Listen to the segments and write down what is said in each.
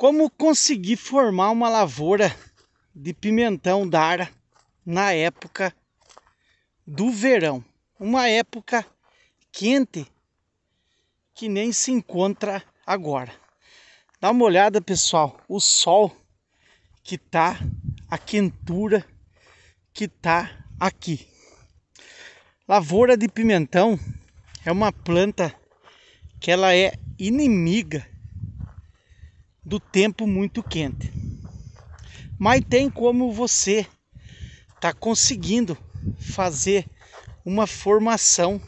como conseguir formar uma lavoura de pimentão d'ara na época do verão. Uma época quente que nem se encontra agora. Dá uma olhada, pessoal, o sol que tá, a quentura que tá aqui. Lavoura de pimentão é uma planta que ela é inimiga do tempo muito quente. Mas tem como você tá conseguindo fazer uma formação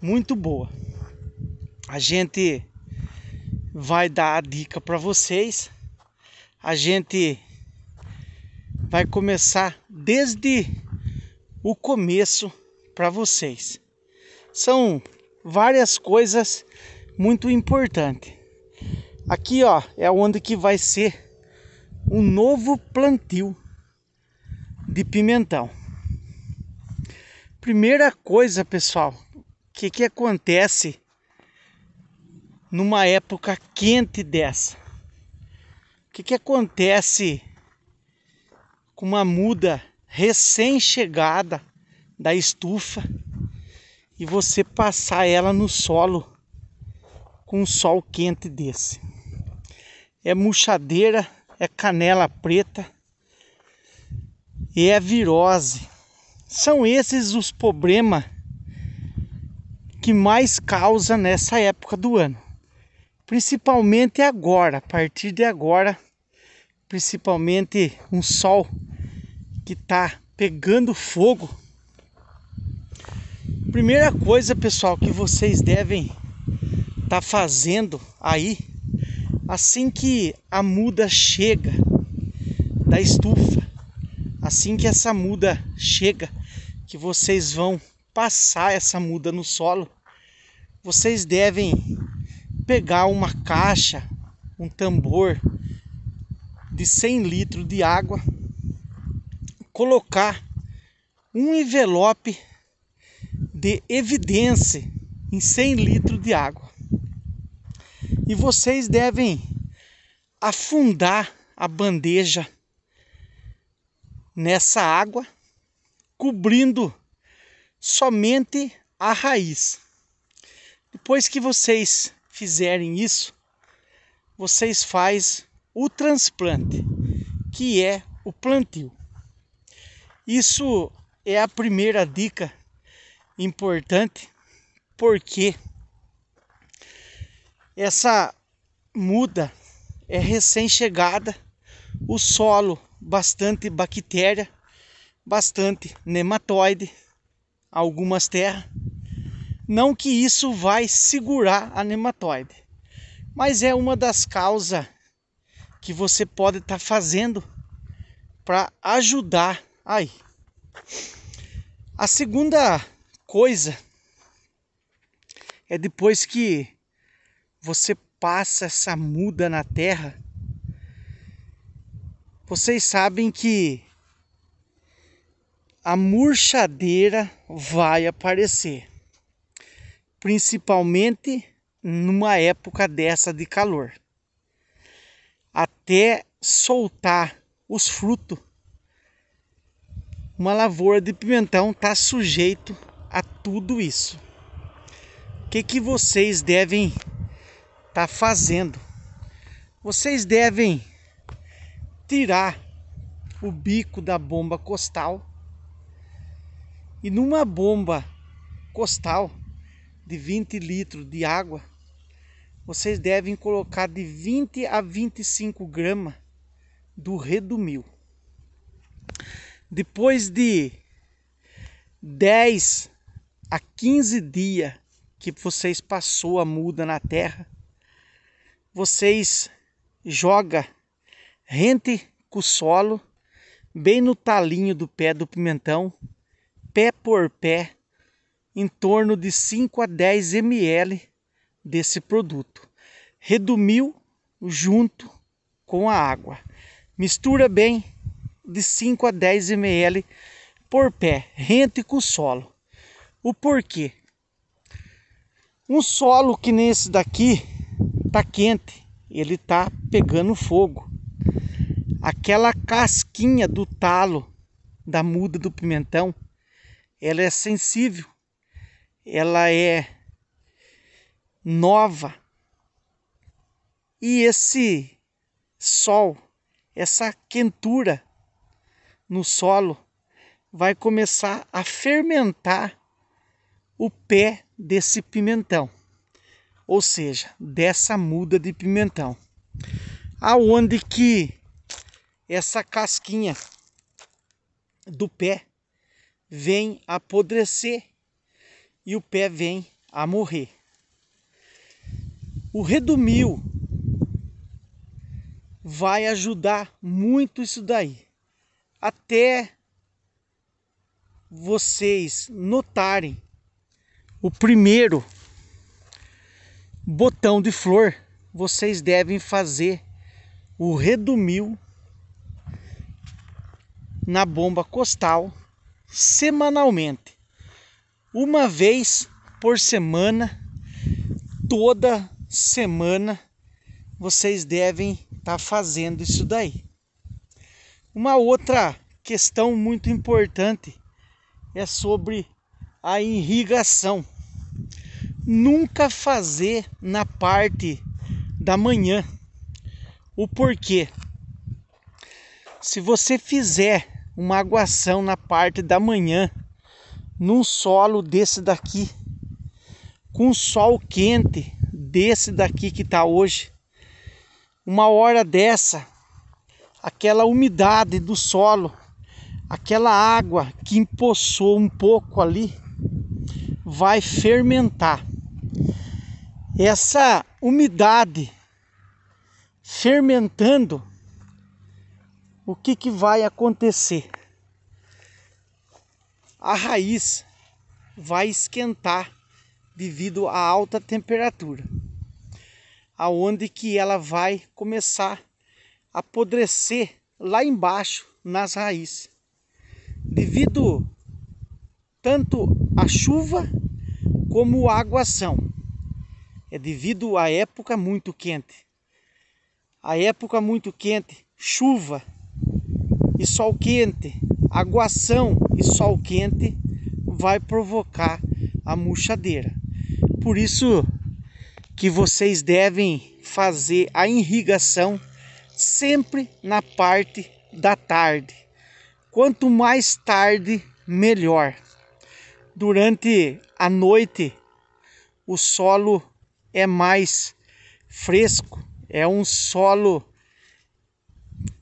muito boa. A gente vai dar a dica para vocês. A gente vai começar desde o começo para vocês. São várias coisas muito importantes. Aqui, ó, é onde que vai ser um novo plantio de pimentão. Primeira coisa, pessoal, que que acontece numa época quente dessa? O que que acontece com uma muda recém-chegada da estufa e você passar ela no solo com um sol quente desse? é murchadeira, é canela preta e é virose. São esses os problemas que mais causa nessa época do ano. Principalmente agora, a partir de agora, principalmente um sol que está pegando fogo. Primeira coisa, pessoal, que vocês devem tá fazendo aí Assim que a muda chega da estufa, assim que essa muda chega, que vocês vão passar essa muda no solo, vocês devem pegar uma caixa, um tambor de 100 litros de água, colocar um envelope de evidência em 100 litros de água e vocês devem afundar a bandeja nessa água, cobrindo somente a raiz. Depois que vocês fizerem isso, vocês faz o transplante, que é o plantio. Isso é a primeira dica importante, porque essa muda é recém-chegada, o solo bastante bactéria, bastante nematóide, algumas terras. Não que isso vai segurar a nematóide, mas é uma das causas que você pode estar tá fazendo para ajudar aí. A segunda coisa é depois que você passa essa muda na terra, vocês sabem que a murchadeira vai aparecer, principalmente numa época dessa de calor, até soltar os frutos. Uma lavoura de pimentão está sujeito a tudo isso. O que, que vocês devem está fazendo. Vocês devem tirar o bico da bomba costal e numa bomba costal de 20 litros de água, vocês devem colocar de 20 a 25 gramas do redumil. Depois de 10 a 15 dias que vocês passou a muda na terra, vocês joga rente com o solo, bem no talinho do pé do pimentão, pé por pé, em torno de 5 a 10 ml desse produto. Redumiu junto com a água. Mistura bem de 5 a 10 ml por pé, rente com o solo. O porquê? Um solo que nesse daqui, tá quente, ele tá pegando fogo. Aquela casquinha do talo da muda do pimentão, ela é sensível, ela é nova. E esse sol, essa quentura no solo vai começar a fermentar o pé desse pimentão ou seja, dessa muda de pimentão. Aonde que essa casquinha do pé vem apodrecer e o pé vem a morrer. O redumil vai ajudar muito isso daí. Até vocês notarem o primeiro botão de flor, vocês devem fazer o redumil na bomba costal semanalmente. Uma vez por semana, toda semana vocês devem estar tá fazendo isso daí. Uma outra questão muito importante é sobre a irrigação nunca fazer na parte da manhã. O porquê? Se você fizer uma aguação na parte da manhã, num solo desse daqui, com sol quente desse daqui que está hoje, uma hora dessa, aquela umidade do solo, aquela água que empoçou um pouco ali, vai fermentar essa umidade fermentando, o que, que vai acontecer? A raiz vai esquentar devido à alta temperatura, aonde que ela vai começar a apodrecer lá embaixo nas raízes, devido tanto à chuva como à aguação é devido à época muito quente. A época muito quente, chuva e sol quente, aguação e sol quente vai provocar a murchadeira. Por isso que vocês devem fazer a irrigação sempre na parte da tarde. Quanto mais tarde, melhor. Durante a noite, o solo é mais fresco, é um solo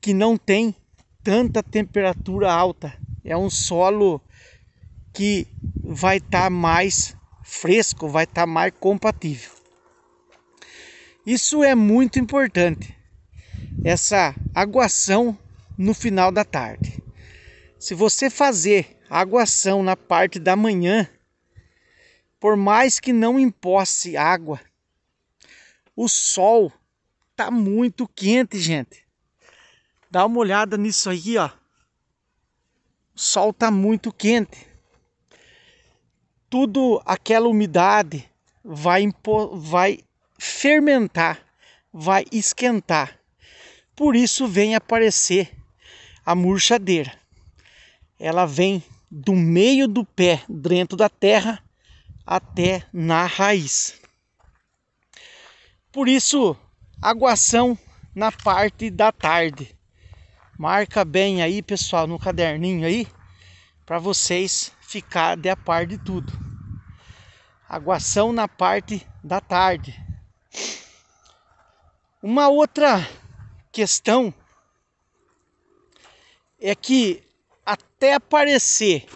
que não tem tanta temperatura alta, é um solo que vai estar tá mais fresco, vai estar tá mais compatível. Isso é muito importante, essa aguação no final da tarde. Se você fazer aguação na parte da manhã, por mais que não emposse água o sol tá muito quente, gente. Dá uma olhada nisso aí, ó. O sol tá muito quente. Tudo aquela umidade vai, vai fermentar, vai esquentar. Por isso vem aparecer a murchadeira. Ela vem do meio do pé, dentro da terra, até na raiz. Por isso, aguação na parte da tarde. Marca bem aí, pessoal, no caderninho aí, para vocês ficar de a par de tudo. Aguação na parte da tarde. Uma outra questão é que até aparecer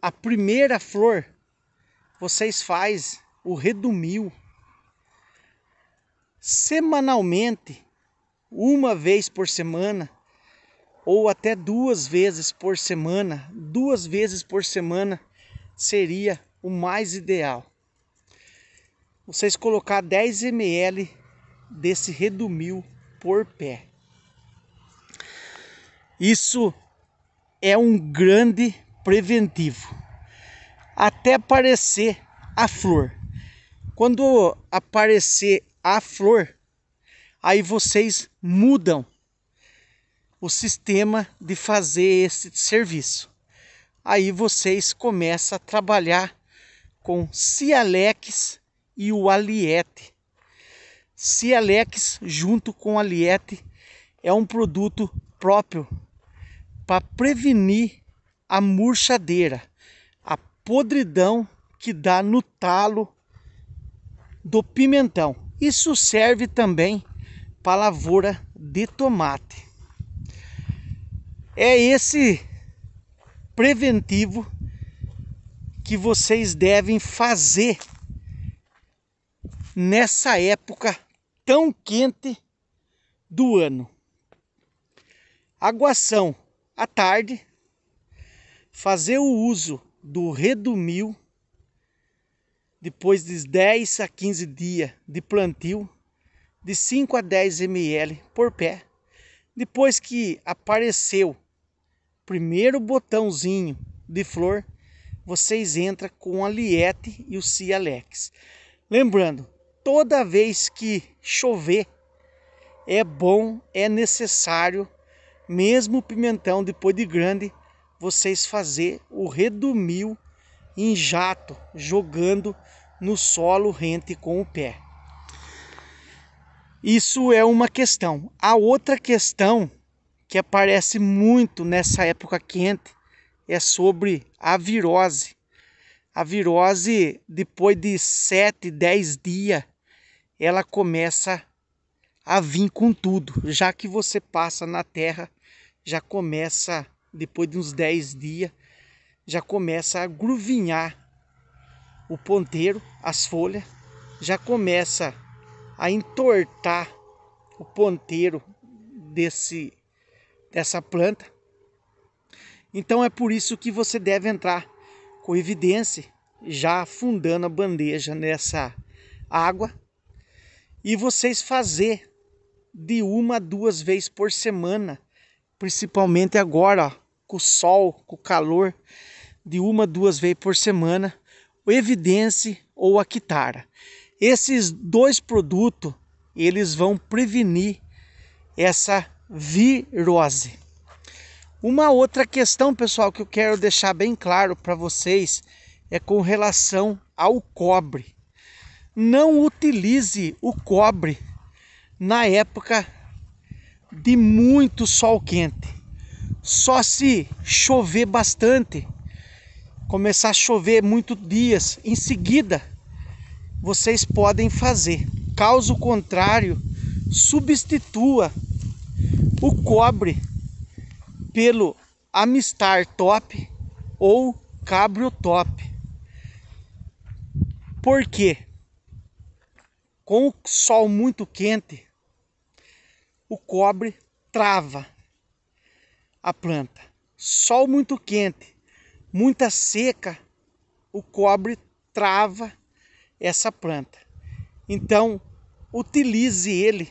a primeira flor, vocês faz o redumil semanalmente, uma vez por semana, ou até duas vezes por semana, duas vezes por semana seria o mais ideal. Vocês colocar 10 ml desse redumil por pé. Isso é um grande preventivo. Até aparecer a flor. Quando aparecer a flor, aí vocês mudam o sistema de fazer esse serviço. Aí vocês começam a trabalhar com Cialex e o Aliete. Cialex junto com Aliete é um produto próprio para prevenir a murchadeira, a podridão que dá no talo do pimentão. Isso serve também para lavoura de tomate. É esse preventivo que vocês devem fazer nessa época tão quente do ano. Aguação à tarde, fazer o uso do redumil depois de 10 a 15 dias de plantio, de 5 a 10 ml por pé. Depois que apareceu primeiro botãozinho de flor, vocês entram com a liete e o cialex. Lembrando, toda vez que chover, é bom, é necessário, mesmo o pimentão depois de grande, vocês fazer o redumil em jato, jogando no solo rente com o pé. Isso é uma questão. A outra questão que aparece muito nessa época quente é sobre a virose. A virose, depois de 7, 10 dias, ela começa a vir com tudo. Já que você passa na terra, já começa, depois de uns 10 dias, já começa a gruvinhar o ponteiro, as folhas, já começa a entortar o ponteiro desse dessa planta. Então é por isso que você deve entrar com evidência, já afundando a bandeja nessa água e vocês fazer de uma a duas vezes por semana, principalmente agora, ó, com o sol, com o calor de uma duas vezes por semana, o Evidence ou a quitara Esses dois produtos, eles vão prevenir essa virose. Uma outra questão, pessoal, que eu quero deixar bem claro para vocês é com relação ao cobre. Não utilize o cobre na época de muito sol quente. Só se chover bastante começar a chover muito dias em seguida, vocês podem fazer. Caso contrário, substitua o cobre pelo Amistar Top ou Cabrio Top. Por quê? Com o sol muito quente, o cobre trava a planta. Sol muito quente muita seca, o cobre trava essa planta. Então, utilize ele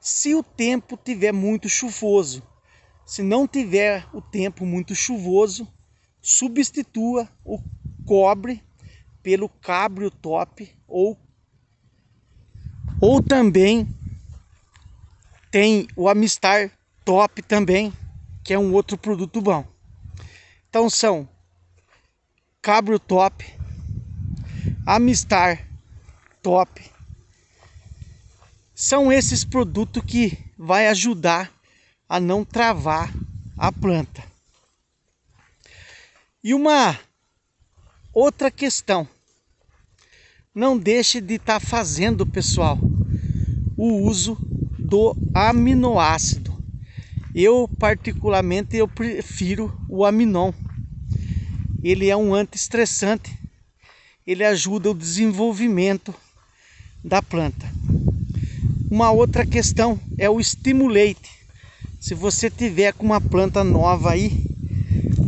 se o tempo tiver muito chuvoso. Se não tiver o tempo muito chuvoso, substitua o cobre pelo cabrio top ou ou também tem o amistar top também, que é um outro produto bom. Então são Cabrio Top, Amistar Top. São esses produtos que vai ajudar a não travar a planta. E uma outra questão. Não deixe de estar tá fazendo, pessoal, o uso do aminoácido. Eu particularmente eu prefiro o aminon ele é um antiestressante, ele ajuda o desenvolvimento da planta. Uma outra questão é o estimulante. Se você tiver com uma planta nova aí,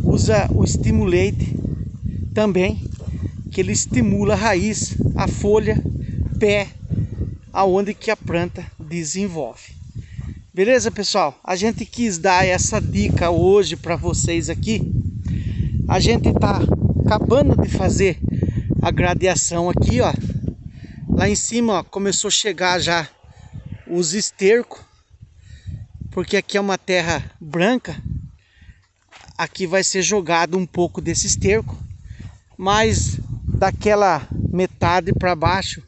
usa o estimulante também, que ele estimula a raiz, a folha, pé, aonde que a planta desenvolve. Beleza, pessoal? A gente quis dar essa dica hoje para vocês aqui a gente está acabando de fazer a gradeação aqui, ó. Lá em cima, ó, começou a chegar já os esterco, porque aqui é uma terra branca. Aqui vai ser jogado um pouco desse esterco, mas daquela metade para baixo,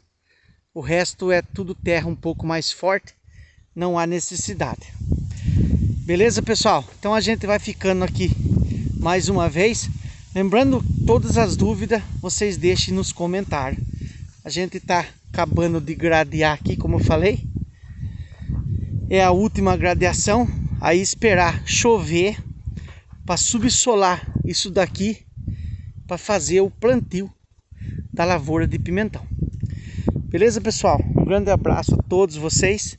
o resto é tudo terra um pouco mais forte, não há necessidade. Beleza, pessoal? Então a gente vai ficando aqui mais uma vez. Lembrando, todas as dúvidas vocês deixem nos comentários. A gente está acabando de gradear aqui, como eu falei. É a última gradeação. Aí esperar chover para subsolar isso daqui para fazer o plantio da lavoura de pimentão. Beleza, pessoal? Um grande abraço a todos vocês.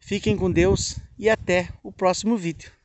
Fiquem com Deus e até o próximo vídeo.